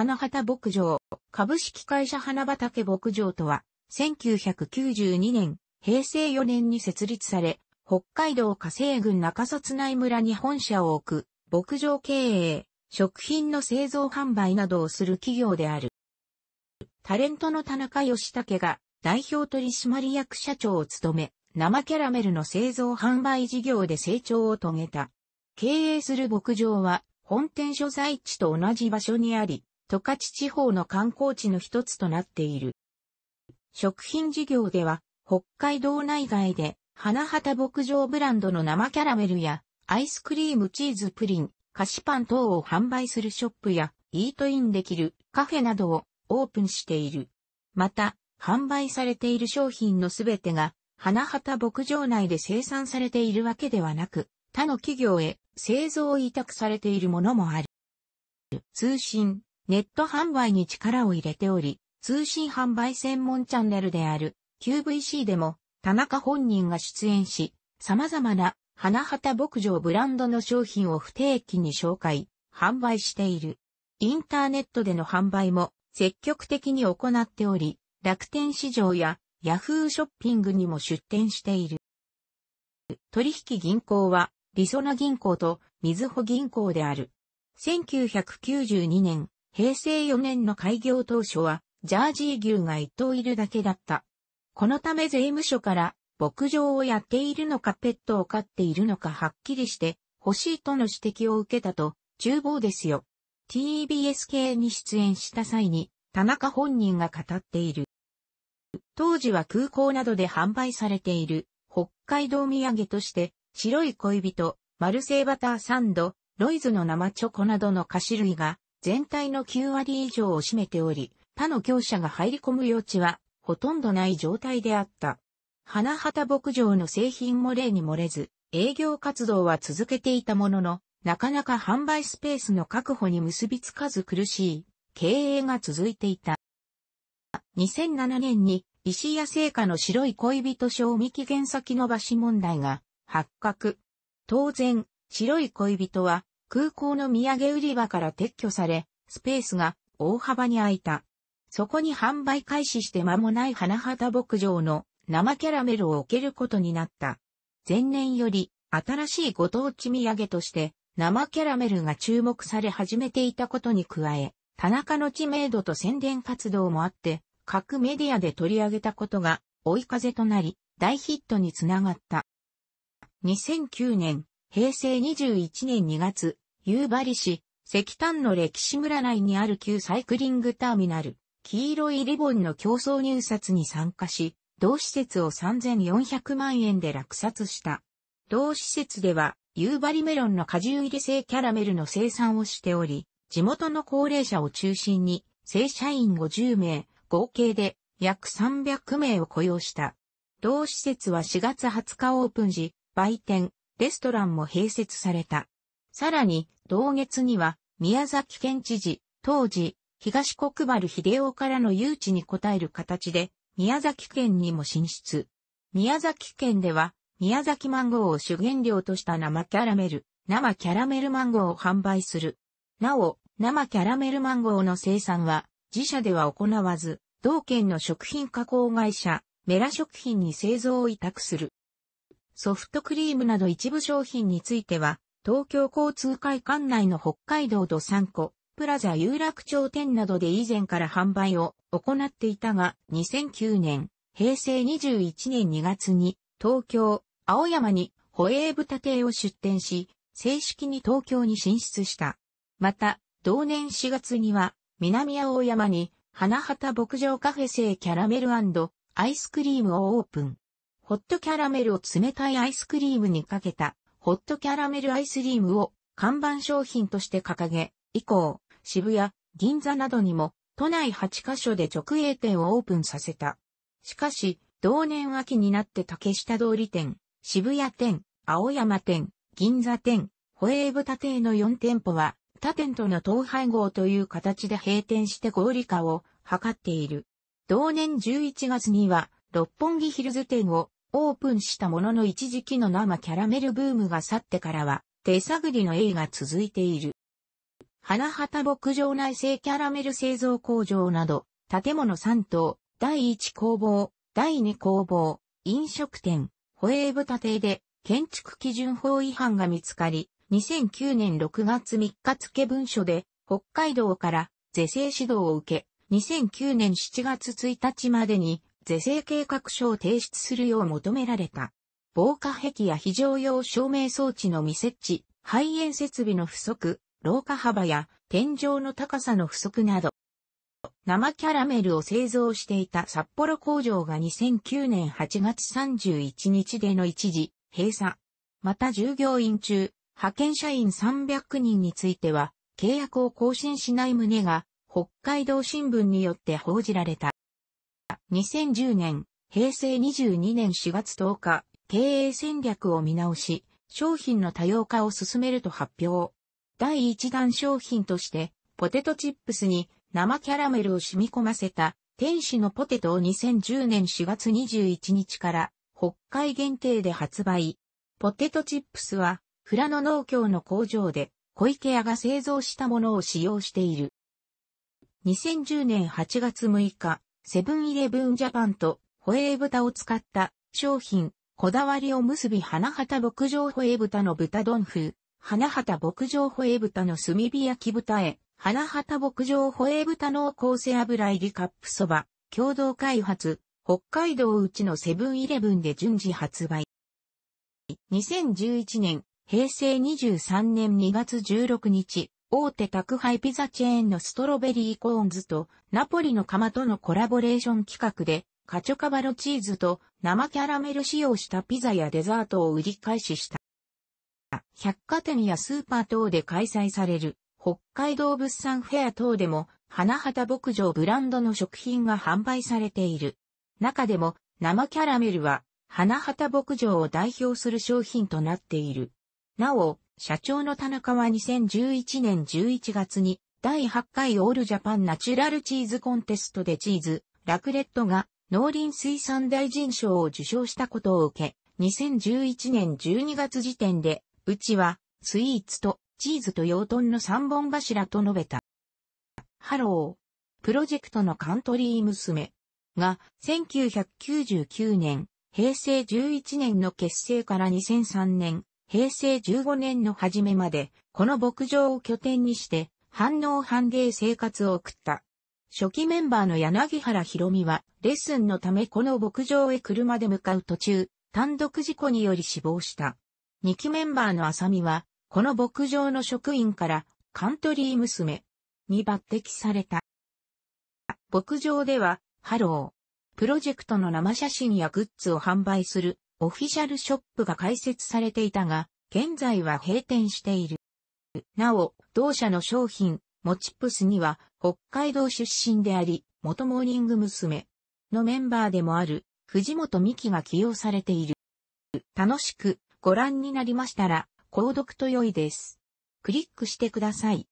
花畑牧場、株式会社花畑牧場とは、1992年、平成4年に設立され、北海道火星郡中札内村に本社を置く、牧場経営、食品の製造販売などをする企業である。タレントの田中義武が代表取締役社長を務め、生キャラメルの製造販売事業で成長を遂げた。経営する牧場は本店所在地と同じ場所にあり、十勝地方の観光地の一つとなっている。食品事業では、北海道内外で、花畑牧場ブランドの生キャラメルや、アイスクリームチーズプリン、菓子パン等を販売するショップや、イートインできるカフェなどをオープンしている。また、販売されている商品のすべてが、花畑牧場内で生産されているわけではなく、他の企業へ製造を委託されているものもある。通信、ネット販売に力を入れており、通信販売専門チャンネルである QVC でも田中本人が出演し、様々な花畑牧場ブランドの商品を不定期に紹介、販売している。インターネットでの販売も積極的に行っており、楽天市場やヤフーショッピングにも出店している。取引銀行は、りそな銀行とみずほ銀行である。1992年、平成4年の開業当初は、ジャージー牛が一頭いるだけだった。このため税務署から、牧場をやっているのかペットを飼っているのかはっきりして、欲しいとの指摘を受けたと、厨房ですよ。TBS 系に出演した際に、田中本人が語っている。当時は空港などで販売されている、北海道土産として、白い恋人、マルセイバターサンド、ロイズの生チョコなどの菓子類が全体の9割以上を占めており、他の業者が入り込む余地はほとんどない状態であった。花畑牧場の製品も例に漏れず、営業活動は続けていたものの、なかなか販売スペースの確保に結びつかず苦しい経営が続いていた。2007年に石屋製菓の白い恋人賞未期限先延ばし問題が発覚。当然、白い恋人は空港の土産売り場から撤去され、スペースが大幅に空いた。そこに販売開始して間もない花畑牧場の生キャラメルを置けることになった。前年より新しいご当地土産として生キャラメルが注目され始めていたことに加え、田中の知名度と宣伝活動もあって、各メディアで取り上げたことが追い風となり、大ヒットにつながった。2009年、平成21年2月、夕張市、石炭の歴史村内にある旧サイクリングターミナル、黄色いリボンの競争入札に参加し、同施設を3400万円で落札した。同施設では、夕張メロンの果汁入り製キャラメルの生産をしており、地元の高齢者を中心に、正社員50名、合計で約300名を雇用した。同施設は4月20日オープン時、売店、レストランも併設された。さらに、同月には、宮崎県知事、当時、東国原秀夫からの誘致に応える形で、宮崎県にも進出。宮崎県では、宮崎マンゴーを主原料とした生キャラメル、生キャラメルマンゴーを販売する。なお、生キャラメルマンゴーの生産は、自社では行わず、同県の食品加工会社、メラ食品に製造を委託する。ソフトクリームなど一部商品については、東京交通会館内の北海道土産庫、プラザ有楽町店などで以前から販売を行っていたが、2009年、平成21年2月に、東京、青山に保栄豚亭を出店し、正式に東京に進出した。また、同年4月には、南青山に、花畑牧場カフェ製キャラメルアイスクリームをオープン。ホットキャラメルを冷たいアイスクリームにかけたホットキャラメルアイスリームを看板商品として掲げ、以降、渋谷、銀座などにも都内8カ所で直営店をオープンさせた。しかし、同年秋になって竹下通り店、渋谷店、青山店、銀座店、ホエーブタ店の4店舗は、他店との統廃合という形で閉店して合理化を図っている。同年11月には、六本木ヒルズ店をオープンしたものの一時期の生キャラメルブームが去ってからは、手探りの A が続いている。花畑牧場内製キャラメル製造工場など、建物3棟、第1工房、第2工房、飲食店、保衛部建てで、建築基準法違反が見つかり、2009年6月3日付文書で、北海道から是正指導を受け、2009年7月1日までに是正計画書を提出するよう求められた。防火壁や非常用照明装置の未設置、排煙設備の不足、廊下幅や天井の高さの不足など、生キャラメルを製造していた札幌工場が2009年8月31日での一時閉鎖。また従業員中、派遣社員300人については、契約を更新しない旨が、北海道新聞によって報じられた。2010年、平成22年4月10日、経営戦略を見直し、商品の多様化を進めると発表。第1弾商品として、ポテトチップスに生キャラメルを染み込ませた、天使のポテトを2010年4月21日から、北海限定で発売。ポテトチップスは、フラノ農協の工場で、小池屋が製造したものを使用している。2010年8月6日、セブンイレブンジャパンとホエー豚を使った商品、こだわりおむすび花畑牧場ホエー豚の豚丼風、花畑牧場ホエー豚の炭火焼き豚へ、花畑牧場ホエー豚の厚性油入りカップそば、共同開発、北海道うちのセブンイレブンで順次発売。2011年、平成23年2月16日、大手宅配ピザチェーンのストロベリーコーンズとナポリの釜とのコラボレーション企画でカチョカバロチーズと生キャラメル使用したピザやデザートを売り開始した。百貨店やスーパー等で開催される北海道物産フェア等でも花畑牧場ブランドの食品が販売されている。中でも生キャラメルは花畑牧場を代表する商品となっている。なお、社長の田中は2011年11月に第8回オールジャパンナチュラルチーズコンテストでチーズ、ラクレットが農林水産大臣賞を受賞したことを受け、2011年12月時点で、うちはスイーツとチーズと養豚の三本柱と述べた。ハロー。プロジェクトのカントリー娘が1999年、平成11年の結成から2003年、平成15年の初めまで、この牧場を拠点にして、反応反芸生活を送った。初期メンバーの柳原博美は、レッスンのためこの牧場へ車で向かう途中、単独事故により死亡した。2期メンバーの浅見は、この牧場の職員から、カントリー娘に抜擢された。牧場では、ハロー。プロジェクトの生写真やグッズを販売するオフィシャルショップが開設されていたが、現在は閉店している。なお、同社の商品、モチップスには、北海道出身であり、元モーニング娘。のメンバーでもある、藤本美希が起用されている。楽しくご覧になりましたら、購読と良いです。クリックしてください。